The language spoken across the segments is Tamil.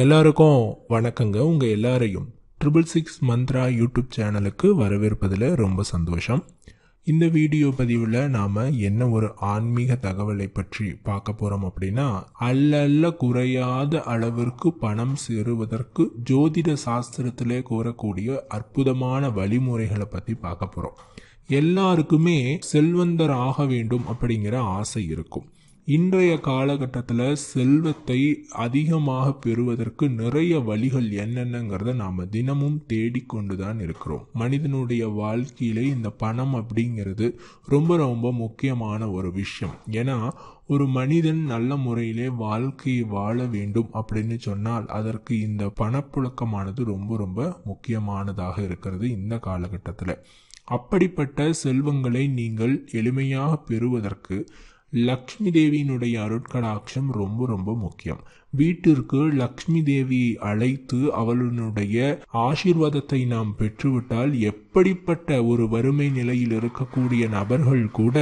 எல்லாருக்கும் வணக்கங்க உங்கள் எல்லாரையும் ட்ரிபிள் சிக்ஸ் மந்த்ரா யூடியூப் சேனலுக்கு வரவேற்பதில் ரொம்ப சந்தோஷம் இந்த வீடியோ பதிவில் நாம் என்ன ஒரு ஆன்மீக தகவலை பற்றி பார்க்க போகிறோம் அப்படின்னா அல்லல்ல குறையாத அளவிற்கு பணம் சேருவதற்கு ஜோதிட சாஸ்திரத்திலே கூறக்கூடிய அற்புதமான வழிமுறைகளை பற்றி பார்க்க போகிறோம் எல்லாருக்குமே செல்வந்தர் ஆக வேண்டும் அப்படிங்கிற ஆசை இருக்கும் இன்றைய காலகட்டத்தில் செல்வத்தை அதிகமாக பெறுவதற்கு நிறைய வழிகள் என்னென்னங்கிறத நாம் தினமும் தேடிக்கொண்டு தான் இருக்கிறோம் மனிதனுடைய வாழ்க்கையிலே இந்த பணம் அப்படிங்கிறது ரொம்ப ரொம்ப முக்கியமான ஒரு விஷயம் ஏன்னா ஒரு மனிதன் நல்ல முறையிலே வாழ்க்கையை வாழ வேண்டும் அப்படின்னு சொன்னால் அதற்கு இந்த பணப்புழக்கமானது ரொம்ப ரொம்ப முக்கியமானதாக இருக்கிறது இந்த காலகட்டத்தில் அப்படிப்பட்ட செல்வங்களை நீங்கள் எளிமையாக பெறுவதற்கு லக்ஷ்மி தேவியினுடைய அருட்கடாட்சம் ரொம்ப ரொம்ப முக்கியம் வீட்டிற்கு லக்ஷ்மி தேவி அழைத்து அவளுடைய ஆசீர்வாதத்தை நாம் பெற்றுவிட்டால் எப்படிப்பட்ட ஒரு வறுமை நிலையில் இருக்கக்கூடிய நபர்கள் கூட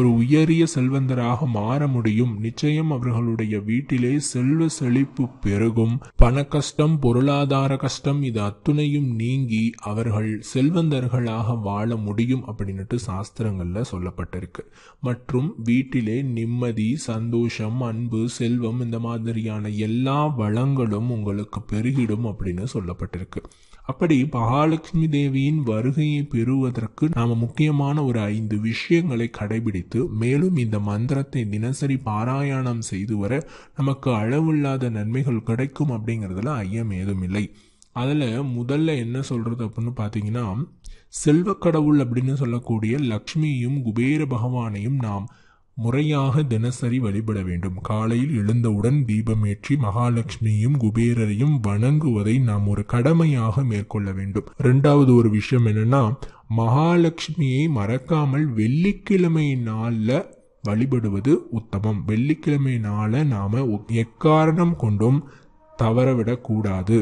ஒரு உயரிய செல்வந்தராக மாற முடியும் நிச்சயம் அவர்களுடைய வீட்டிலே செல்வ செழிப்பு பெருகும் பண கஷ்டம் பொருளாதார கஷ்டம் இது அத்துணையும் நீங்கி அவர்கள் செல்வந்தர்களாக வாழ முடியும் அப்படின்னுட்டு சாஸ்திரங்கள்ல சொல்லப்பட்டிருக்கு மற்றும் வீட்டிலே வந்து நிம்மதி சந்தோஷம் அன்பு செல்வம் இந்த மாதிரியான எல்லா வளங்களும் உங்களுக்கு பெருகிடும் அப்படின்னு சொல்லப்பட்டிருக்கு அப்படி மகாலட்சுமி தேவியின் வருகையை பெறுவதற்கு நாம் முக்கியமான ஒரு ஐந்து விஷயங்களை கடைபிடித்து மேலும் இந்த மந்திரத்தை தினசரி பாராயணம் செய்து வர நமக்கு அளவில்லாத நன்மைகள் கிடைக்கும் அப்படிங்கிறதுல ஐயம் ஏதும் இல்லை அதில் முதல்ல என்ன சொல்கிறது அப்படின்னு பார்த்தீங்கன்னா செல்வக்கடவுள் அப்படின்னு சொல்லக்கூடிய லக்ஷ்மியும் குபேர பகவானையும் நாம் முறையாக தினசரி வழிபட வேண்டும் காலையில் எழுந்தவுடன் தீபமேற்றி மகாலட்சுமியும் குபேரரையும் வணங்குவதை நாம் ஒரு கடமையாக மேற்கொள்ள வேண்டும் ரெண்டாவது ஒரு விஷயம் என்னன்னா மகாலட்சுமியை மறக்காமல் வெள்ளிக்கிழமை நாளில் வழிபடுவது உத்தமம் வெள்ளிக்கிழமை நாளை நாம எக்காரணம் கொண்டும் தவறவிடக்கூடாது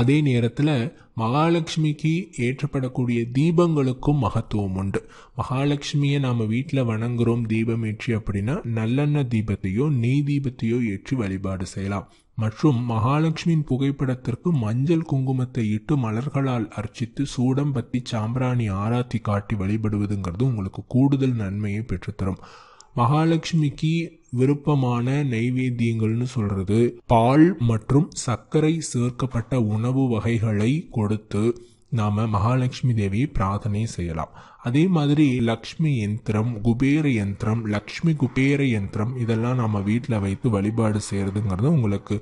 அதே நேரத்தில் மகாலட்சுமிக்கு ஏற்றப்படக்கூடிய தீபங்களுக்கும் மகத்துவம் உண்டு மகாலட்சுமியை நாம் வீட்டில் வணங்குறோம் தீபம் ஏற்றி அப்படின்னா நல்லெண்ணெய் தீபத்தையோ நெய் தீபத்தையோ ஏற்றி வழிபாடு செய்யலாம் மற்றும் மகாலட்சுமியின் புகைப்படத்திற்கு மஞ்சள் குங்குமத்தை இட்டு மலர்களால் அர்ச்சித்து சூடம் பத்தி சாம்பிராணி ஆராத்தி காட்டி வழிபடுவதுங்கிறது உங்களுக்கு கூடுதல் நன்மையை பெற்றுத்தரும் மகாலட்சுமிக்கு விருப்பமான நெய்வேத்தியங்கள்னு சொல்றது பால் மற்றும் சர்க்கரை சேர்க்கப்பட்ட உணவு வகைகளை கொடுத்து நாம் மகாலட்சுமி தேவியை பிரார்த்தனை செய்யலாம் அதே மாதிரி லக்ஷ்மி யந்திரம் குபேர யந்திரம் லக்ஷ்மி குபேர யந்திரம் இதெல்லாம் நம்ம வீட்டில் வைத்து வழிபாடு செய்கிறதுங்கிறது உங்களுக்கு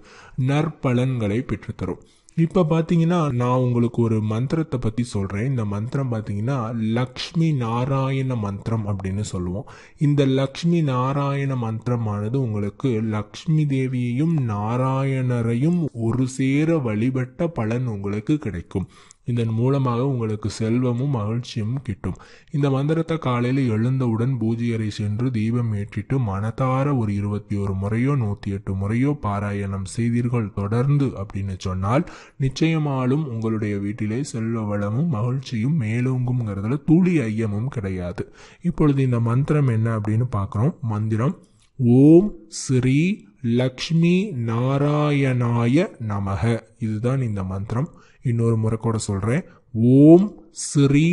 நற்பலன்களை பெற்றுத்தரும் இப்போ பாத்தீங்கன்னா நான் உங்களுக்கு ஒரு மந்திரத்தை பற்றி சொல்கிறேன் இந்த மந்திரம் பாத்தீங்கன்னா லக்ஷ்மி நாராயண மந்திரம் அப்படின்னு சொல்லுவோம் இந்த லக்ஷ்மி நாராயண மந்திரமானது உங்களுக்கு லக்ஷ்மி தேவியையும் நாராயணரையும் ஒரு சேர வழிபட்ட பலன் உங்களுக்கு கிடைக்கும் இதன் மூலமாக உங்களுக்கு செல்வமும் மகிழ்ச்சியும் கிட்டும் இந்த மந்திரத்தை காலையில் எழுந்தவுடன் பூஜையரை சென்று தீபம் ஏற்றிட்டு மனதார ஒரு இருபத்தி ஒரு முறையோ நூற்றி எட்டு முறையோ பாராயணம் செய்தீர்கள் தொடர்ந்து அப்படின்னு சொன்னால் நிச்சயமாலும் உங்களுடைய வீட்டிலே செல்வ வளமும் மகிழ்ச்சியும் மேலோங்குங்கிறதுல துளி ஐயமும் கிடையாது இப்பொழுது இந்த மந்திரம் என்ன அப்படின்னு பார்க்குறோம் மந்திரம் ஓம் ஸ்ரீ லக்ஷ்மி நாராயணாய நமக இதுதான் இந்த மந்திரம் இன்னொரு முறை கூட சொல்கிறேன் ஓம் ஸ்ரீ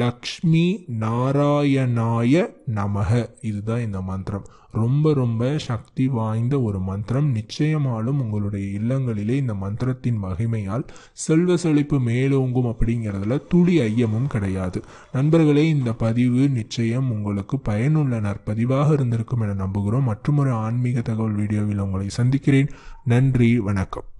லக்ஷ்மி நாராயணாய நமக இதுதான் இந்த மந்திரம் ரொம்ப ரொம்ப சக்தி வாய்ந்த ஒரு மந்திரம் நிச்சயமாலும் உங்களுடைய இல்லங்களிலே இந்த மந்திரத்தின் மகிமையால் செல்வ செழிப்பு மேலோங்கும் அப்படிங்கிறதுல துளி ஐயமும் கிடையாது நண்பர்களே இந்த பதிவு நிச்சயம் உங்களுக்கு பயனுள்ள நற்பதிவாக இருந்திருக்கும் என நம்புகிறோம் மற்றும் ஒரு ஆன்மீக தகவல் வீடியோவில் உங்களை சந்திக்கிறேன் நன்றி வணக்கம்